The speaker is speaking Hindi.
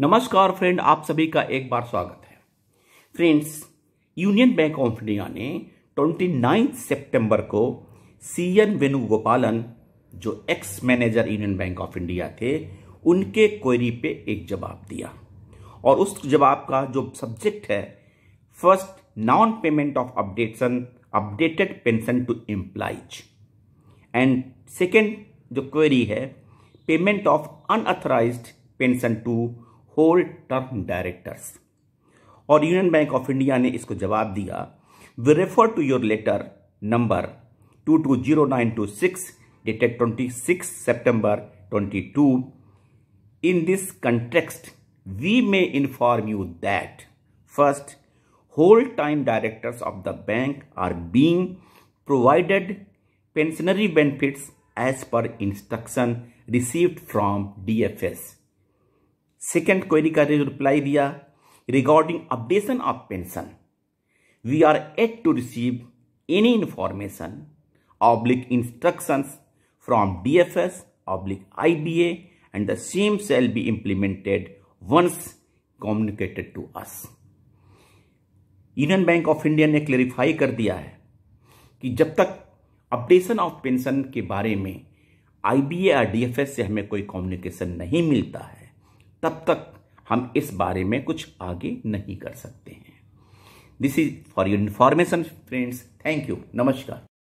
नमस्कार फ्रेंड आप सभी का एक बार स्वागत है friends union bank of India ने ट्वेंटी सितंबर सेप्टेम्बर को सी एन वेणुगोपालन जो ex manager union bank of India थे उनके क्वेरी पे एक जवाब दिया और उस जवाब का जो सब्जेक्ट है first non payment of updation updated pension to employees and second जो क्वेरी है payment of unauthorised pension to whole term directors और यूनियन बैंक ऑफ इंडिया ने इसको जवाब दिया we refer to your letter number two two zero nine two six dated twenty six twenty two in this context we may inform you that first whole time directors of the bank are being provided pensionary benefits as per instruction received from DFS second query का रिप्लाई दिया regarding updation of pension we are yet to receive any information oblique instruction from D F S oblique I B A and the same shall be implemented once communicated to us union bank of India ने क्लेरिफाई कर दिया है कि जब तक अपडेशन ऑफ पेंशन के बारे में आई बी ए या डी एफ एस से हमें कोई कॉम्युनिकेशन नहीं मिलता है तब तक हम इस बारे में कुछ आगे नहीं कर सकते हैं this is for your information friends thank you नमस्कार